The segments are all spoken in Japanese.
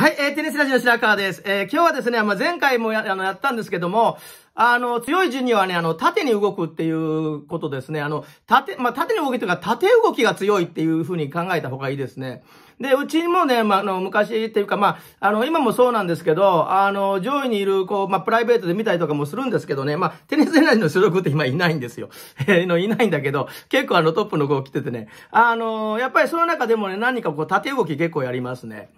はい、えー、テニスラジオ白川です。えー、今日はですね、まあ、前回もやあのやったんですけども、あの、強い順にはね、あの、縦に動くっていうことですね。あの、縦、まあ、縦に動きというか、縦動きが強いっていうふうに考えた方がいいですね。で、うちもね、まあ、あの、昔っていうか、まあ、あの、今もそうなんですけど、あの、上位にいる、こう、まあ、プライベートで見たりとかもするんですけどね、まあ、テニスエナジーの所属って今いないんですよ。えの、いないんだけど、結構あの、トップの子を着ててね、あの、やっぱりその中でもね、何かこう、縦動き結構やりますね。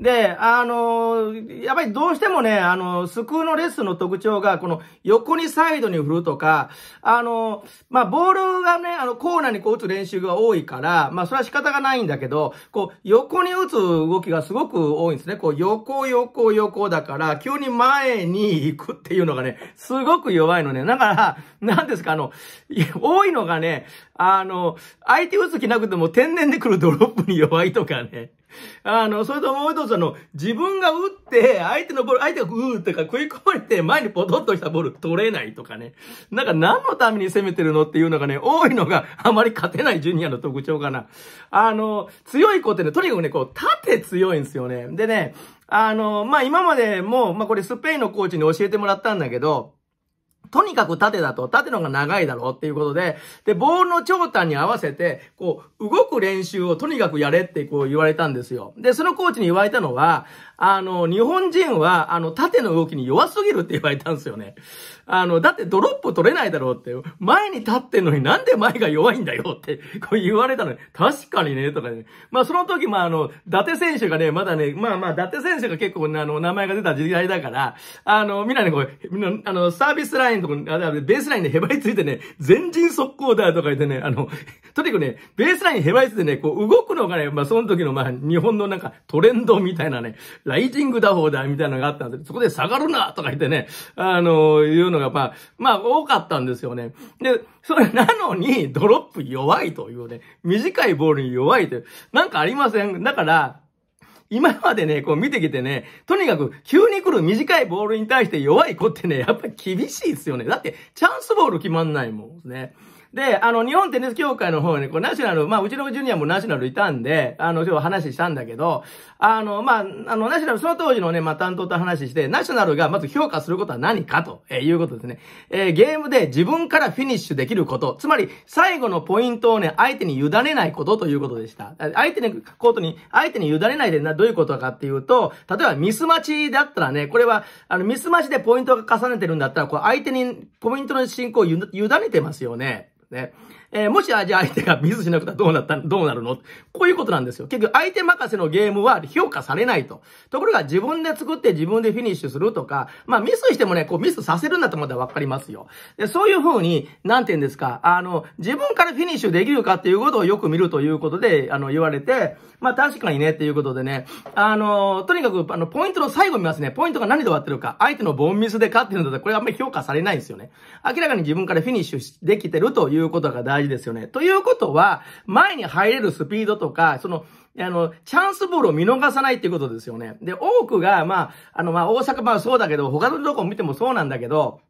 で、あの、やっぱりどうしてもね、あの、スクーのレッスンの特徴が、この横にサイドに振るとか、あの、まあ、ボールがね、あの、コーナーにこう打つ練習が多いから、まあ、それは仕方がないんだけど、こう、横に打つ動きがすごく多いんですね。こう、横、横、横だから、急に前に行くっていうのがね、すごく弱いのね。だから、なんですか、あの、多いのがね、あの、相手打つ気なくても天然で来るドロップに弱いとかね。あの、それともう一つあの、自分が打って、相手のボール、相手がうーとか食い込まれて、前にポトッとしたボール取れないとかね。なんか何のために攻めてるのっていうのがね、多いのがあまり勝てないジュニアの特徴かな。あの、強い子ってね、とにかくね、こう、縦強いんですよね。でね、あの、まあ、今までも、まあ、これスペインのコーチに教えてもらったんだけど、とにかく縦だと、縦のが長いだろうっていうことで、で、ボールの長短に合わせて、こう、動く練習をとにかくやれってこう言われたんですよ。で、そのコーチに言われたのは、あの、日本人は、あの、縦の動きに弱すぎるって言われたんですよね。あの、だってドロップ取れないだろうって、前に立ってんのになんで前が弱いんだよって、こう言われたのに、確かにね、とかね。まあ、その時、まあ、あの、伊達選手がね、まだね、まあまあ、伊達選手が結構、あの、名前が出た時代だから、あの、みんなね、こう、みんな、あの、サービスラインとこあベースラインで へばりついてね、前陣速攻だとか言ってね、あの、とにかくね、ベースラインへばりついてね、こう動くのがね、まあその時のまあ日本のなんかトレンドみたいなね、ライジング打法だみたいなのがあったんでそこで下がるなとか言ってね、あの、いうのがまあ、まあ多かったんですよね。で、それなのにドロップ弱いというね、短いボールに弱いという、なんかありません。だから、今までね、こう見てきてね、とにかく急に来る短いボールに対して弱い子ってね、やっぱり厳しいですよね。だって、チャンスボール決まんないもんね。で、あの、日本テニス協会の方に、こう、ナショナル、まあ、うちのジュニアもナショナルいたんで、あの、今日話したんだけど、あの、まあ、あの、ナショナル、その当時のね、まあ、担当と話して、ナショナルがまず評価することは何かと、えー、いうことですね。えー、ゲームで自分からフィニッシュできること、つまり、最後のポイントをね、相手に委ねないことということでした。相手に、コートに、相手に委ねないでな、どういうことかっていうと、例えばミス待ちだったらね、これは、あの、ミス待ちでポイントが重ねてるんだったら、こう、相手にポイントの進行を委ねてますよね。that えー、もしじゃあ相手がミスしなくたらどうなったどうなるのこういうことなんですよ。結局相手任せのゲームは評価されないと。ところが自分で作って自分でフィニッシュするとか、まあミスしてもね、こうミスさせるんだとまだわかりますよ。で、そういうふうに、なんて言うんですか、あの、自分からフィニッシュできるかっていうことをよく見るということで、あの、言われて、まあ確かにねっていうことでね、あの、とにかく、あの、ポイントの最後見ますね。ポイントが何で終わってるか。相手のボンミスで勝ってるんだったら、これあんまり評価されないんですよね。明らかに自分からフィニッシュできてるということが大事事ですよね。ということは、前に入れるスピードとか、その、あの、チャンスボールを見逃さないっていうことですよね。で、多くが、まあ、あの、まあ、大阪、まあそうだけど、他のとこ見てもそうなんだけど、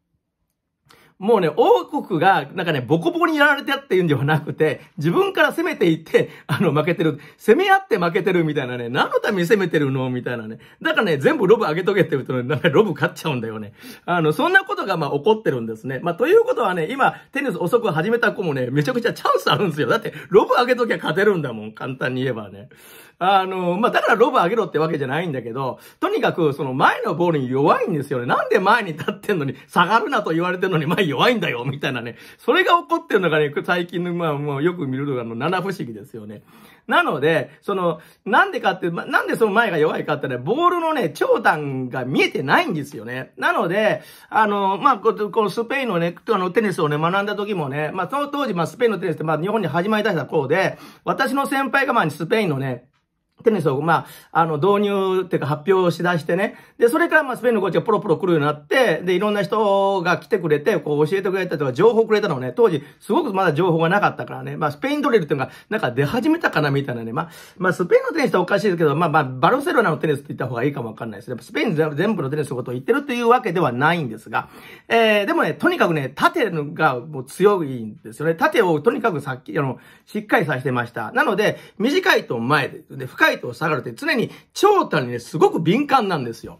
もうね、王国が、なんかね、ボコボコにやられてやっていうんではなくて、自分から攻めていって、あの、負けてる。攻め合って負けてるみたいなね、何のために攻めてるのみたいなね。だからね、全部ロブ上げとけって言うと、ね、なんかロブ勝っちゃうんだよね。あの、そんなことがまあ起こってるんですね。まあ、ということはね、今、テニス遅く始めた子もね、めちゃくちゃチャンスあるんですよ。だって、ロブ上げときゃ勝てるんだもん。簡単に言えばね。あの、まあ、だからロブ上げろってわけじゃないんだけど、とにかく、その前のボールに弱いんですよね。なんで前に立ってんのに、下がるなと言われてんのに前弱いんだよ、みたいなね。それが起こってるのがね、最近の、まあ、もうよく見るのが、あの、七不思議ですよね。なので、その、なんでかって、ま、なんでその前が弱いかってね、ボールのね、長短が見えてないんですよね。なので、あの、まあ、このスペインのね、あの、テニスをね、学んだ時もね、まあ、その当時、まあ、スペインのテニスって、まあ、日本に始まりだしたうで、私の先輩がまあ、スペインのね、テニスを、まあ、あの、導入っていうか発表しだしてね。で、それから、まあ、スペインのコーチがポロポロ来るようになって、で、いろんな人が来てくれて、こう、教えてくれたとか、情報くれたのね、当時、すごくまだ情報がなかったからね。まあ、スペインドリルっていうのが、なんか出始めたかな、みたいなね。まあ、まあ、スペインのテニスっておかしいですけど、まあ、まあ、バルセロナのテニスって言った方がいいかもわかんないです。やっぱスペイン全部のテニスのことを言ってるというわけではないんですが、えー、でもね、とにかくね、縦がもう強いんですよね。縦をとにかくさっき、あの、しっかりさせてました。なので、短いと前で、で、深高いと下がるって常に長短にね、すごく敏感なんですよ。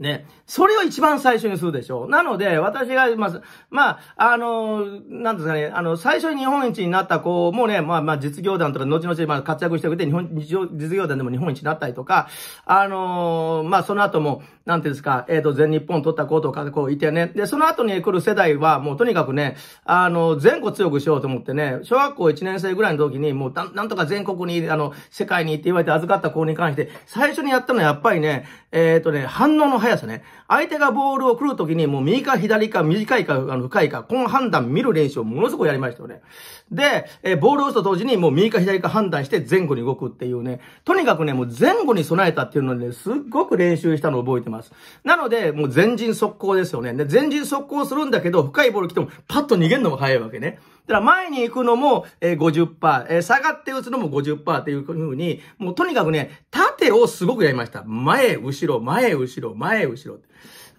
ね。それを一番最初にするでしょう。なので、私が、まあ、まあ、あの、なんですかね、あの、最初に日本一になった子もね、まあまあ、実業団とか、後々、まあ、活躍してくれて、日本、実業団でも日本一になったりとか、あの、まあ、その後も、なんていうんですか、えっ、ー、と、全日本取った子とか、こういてね。で、その後に来る世代は、もうとにかくね、あの、全国強くしようと思ってね、小学校1年生ぐらいの時に、もう、なんとか全国に、あの、世界にって言われて預かった子に関して、最初にやったのは、やっぱりね、えっ、ー、とね、反応の早いさね。相手がボールを来るときに、もう右か左か短いか、あの、深いか、この判断見る練習をものすごくやりましたよね。で、えボールを打つと同時に、もう右か左か判断して前後に動くっていうね。とにかくね、もう前後に備えたっていうので、ね、すっごく練習したのを覚えてます。なので、もう前陣速攻ですよね。で、前陣速攻するんだけど、深いボール来ても、パッと逃げるのが早いわけね。だから前に行くのも、え50%、えー、下がって打つのも50%っていうふうに、もうとにかくね、縦をすごくやりました。前、後ろ、前、後ろ、前、後ろ。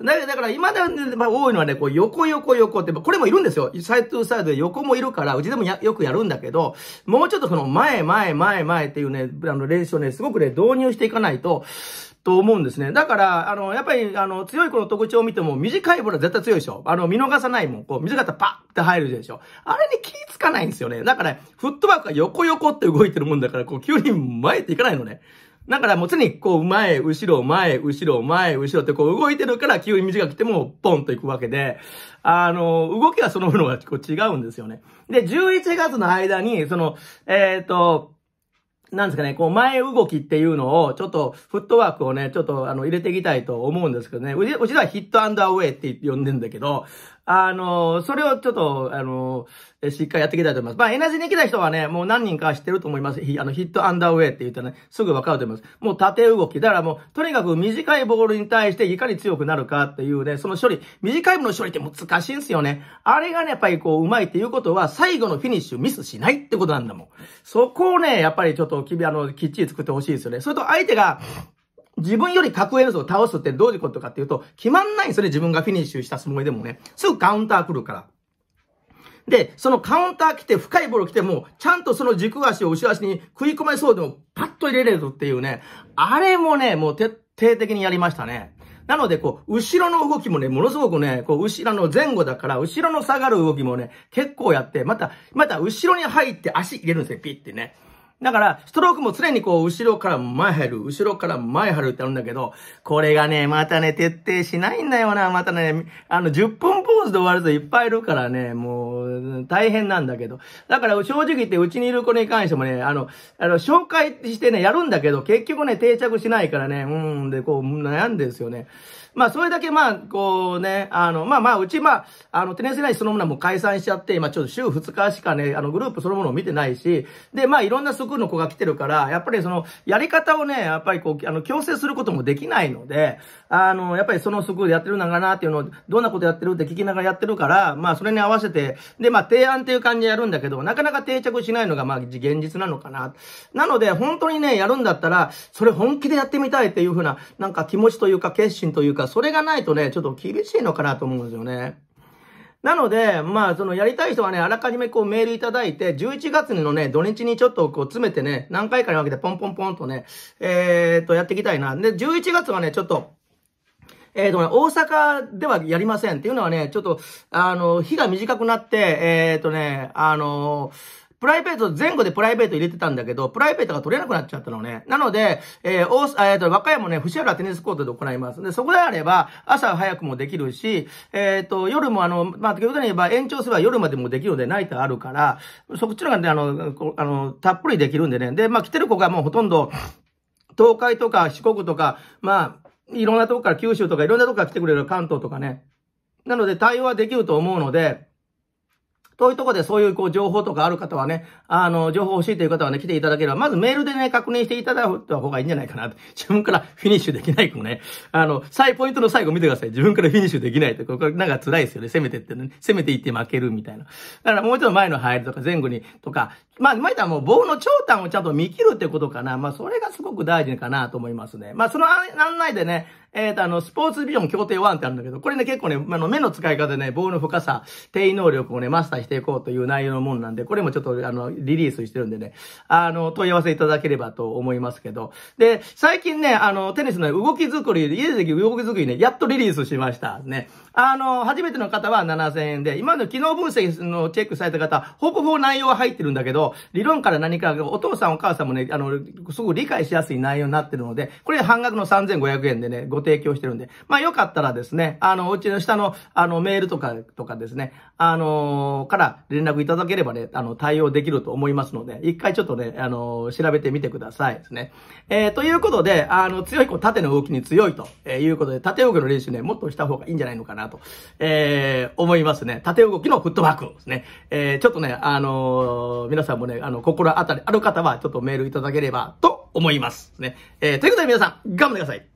だだから今だ、まあ、多いのはね、こう横横横って、これもいるんですよ。サイトサイドで横もいるから、うちでもやよくやるんだけど、もうちょっとこの前前前前っていうね、あの練習をね、すごくね、導入していかないと、と思うんですね。だから、あの、やっぱり、あの、強い子の特徴を見ても、短いボールは絶対強いでしょ。あの、見逃さないもん。こう、短かったらパッって入るでしょ。あれに気つかないんですよね。だから、ね、フットワークが横横って動いてるもんだから、こう、急に前っていかないのね。だからもう常にこう前、後ろ、前、後ろ、前、後ろってこう動いてるから急に短くてもポンと行くわけで、あの、動きはそのものがこう違うんですよね。で、11月の間に、その、えっ、ー、と、なんですかね、こう前動きっていうのを、ちょっとフットワークをね、ちょっとあの入れていきたいと思うんですけどね。うちではヒットアンダーウェイって呼んでんだけど、あの、それをちょっと、あの、しっかりやっていきたいと思います。まあ、エナジーに来た人はね、もう何人か知ってると思います。あの、ヒットアンダーウェイって言ったらね、すぐわかると思います。もう縦動き。だからもう、とにかく短いボールに対していかに強くなるかっていうね、その処理、短い部の処理って難しいんですよね。あれがね、やっぱりこう、うまいっていうことは、最後のフィニッシュミスしないってことなんだもん。そこをね、やっぱりちょっと、きび、あの、きっちり作ってほしいですよね。それと相手が、自分より格上の人を倒すってどういうことかっていうと、決まんないんですよね、自分がフィニッシュしたつもりでもね。すぐカウンター来るから。で、そのカウンター来て、深いボール来ても、ちゃんとその軸足を後ろ足に食い込めそうでも、パッと入れれるっていうね。あれもね、もう徹底的にやりましたね。なので、こう、後ろの動きもね、ものすごくね、こう、後ろの前後だから、後ろの下がる動きもね、結構やって、また、また後ろに入って足入れるんですよ、ピッてね。だから、ストロークも常にこう、後ろから前入る、後ろから前入るってあるんだけど、これがね、またね、徹底しないんだよな、またね、あの、10分ポーズで終わるといっぱいいるからね、もう、大変なんだけど。だから、正直言って、うちにいる子に関してもね、あの、あの、紹介してね、やるんだけど、結局ね、定着しないからね、うん、で、こう、悩んでるんですよね。まあ、それだけ、まあ、こうね、あの、まあまあ、うち、まあ、あの、テネスライそのものはもう解散しちゃって、今、ちょっと週2日しかね、あの、グループそのものを見てないし、で、まあ、いろんなスクールの子が来てるから、やっぱりその、やり方をね、やっぱりこう、あの、強制することもできないので、あの、やっぱりそのスクールやってるんだなっていうのを、どんなことやってるって聞きながらやってるから、まあ、それに合わせて、で、まあ、提案っていう感じでやるんだけど、なかなか定着しないのが、まあ、現実なのかな。なので、本当にね、やるんだったら、それ本気でやってみたいっていうふうな、なんか気持ちというか、決心というか、か、それがないとね、ちょっと厳しいのかなと思うんですよね。なので、まあ、その、やりたい人はね、あらかじめこうメールいただいて、11月のね、土日にちょっとこう詰めてね、何回かに分けてポンポンポンとね、えー、っと、やっていきたいな。で、11月はね、ちょっと、えっ、とね、大阪ではやりませんっていうのはね、ちょっと、あの、日が短くなって、えっ、ー、とね、あのープライベート、前後でプライベート入れてたんだけど、プライベートが取れなくなっちゃったのね。なので、えー、大、えっ、ー、と、和歌山ね、伏原テニスコートで行います。で、そこであれば、朝早くもできるし、えっ、ー、と、夜もあの、まあ、極端に言えば延長すれば夜までもできるので、ナイトあるから、そっちのがね、あの、あの、たっぷりできるんでね。で、まあ、来てる子がもうほとんど、東海とか四国とか、まあ、いろんなとこから九州とかいろんなとこから来てくれる関東とかね。なので対応はできると思うので、そういうとこでそういうこう情報とかある方はね、あの、情報欲しいという方はね、来ていただければ、まずメールでね、確認していただいた方がいいんじゃないかな。自分からフィニッシュできないかもね。あの、最、ポイントの最後見てください。自分からフィニッシュできないって、これなんか辛いですよね。攻めてってね、攻めていって負けるみたいな。だからもうちょっと前の入りとか前後にとか、まあ、前とはもう棒の長短をちゃんと見切るってことかな。まあ、それがすごく大事かなと思いますね。まあ、その案内でね、えっ、ー、と、あの、スポーツビジョン協定1ってあるんだけど、これね、結構ね、あの、目の使い方でね、棒の深さ、定位能力をね、マスターしていこうという内容のもんなんで、これもちょっと、あの、リリースしてるんでね、あの、問い合わせいただければと思いますけど。で、最近ね、あの、テニスの動き作り、家で動き作りね、やっとリリースしましたね。あの、初めての方は7000円で、今の機能分析のチェックされた方、ほぼほぼ内容は入ってるんだけど、理論から何か、お父さんお母さんもね、あの、すご理解しやすい内容になってるので、これ半額の3500円でね、ごご提供してるんで、まあよかったらですね、あの、うちの下の、あの、メールとか、とかですね、あのから連絡いただければね、あの、対応できると思いますので、一回ちょっとね、あの調べてみてくださいですね。えー、ということで、あの、強い子、縦の動きに強いとえいうことで、縦動きの練習ね、もっとした方がいいんじゃないのかなと、えー、思いますね。縦動きのフットワークですね。えー、ちょっとね、あの皆さんもね、あの、心当たりある方は、ちょっとメールいただければと思います。ね。えー、ということで皆さん、頑張ってください。